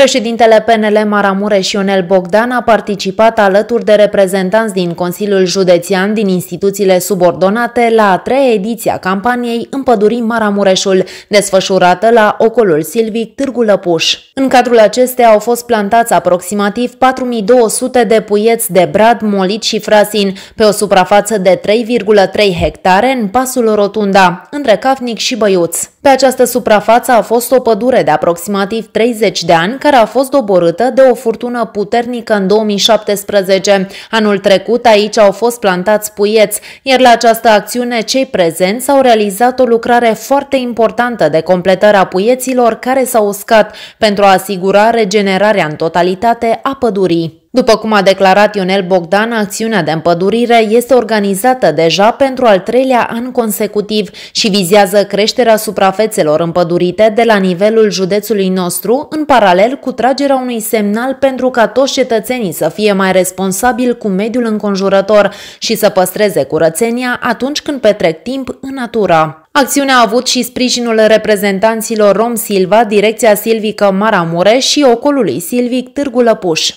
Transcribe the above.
Președintele PNL Maramureș Ionel Bogdan a participat alături de reprezentanți din Consiliul Județean din instituțiile subordonate la a treia ediție a campaniei Împădurim Maramureșul, desfășurată la Ocolul Silvic Târgu Lăpuș. În cadrul acesteia au fost plantați aproximativ 4200 de puieți de brad, molit și frasin, pe o suprafață de 3,3 hectare în pasul Rotunda, între Cafnic și Băiuț. Pe această suprafață a fost o pădure de aproximativ 30 de ani care a fost doborâtă de o furtună puternică în 2017. Anul trecut aici au fost plantați puieți, iar la această acțiune cei prezenți au realizat o lucrare foarte importantă de completare a puieților care s-au uscat pentru a asigura regenerarea în totalitate a pădurii. După cum a declarat Ionel Bogdan, acțiunea de împădurire este organizată deja pentru al treilea an consecutiv și vizează creșterea suprafețelor împădurite de la nivelul județului nostru, în paralel cu tragerea unui semnal pentru ca toți cetățenii să fie mai responsabili cu mediul înconjurător și să păstreze curățenia atunci când petrec timp în natura. Acțiunea a avut și sprijinul reprezentanților Rom Silva, Direcția Silvică Maramureș și Ocolului Silvic Târgu Lăpuș.